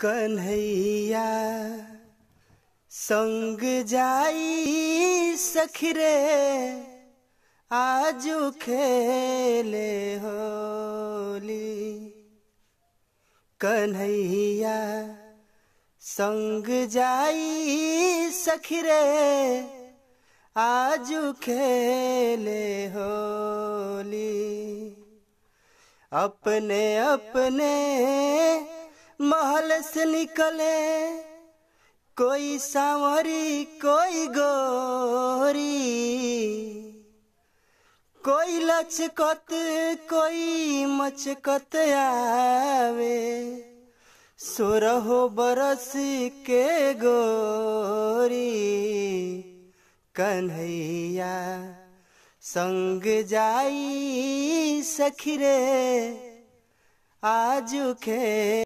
कन्हैया संग जाई सखरे आज खेले होली कन्हैया संग जाई सखरे आज खेले होली अपने अपने से निकले कोई सांवरी कोई गोरी कोई लचकत कोई मचकत आवे सोरहो बरस के गोरी कन्हैया संग जाई सखिरे आजू खे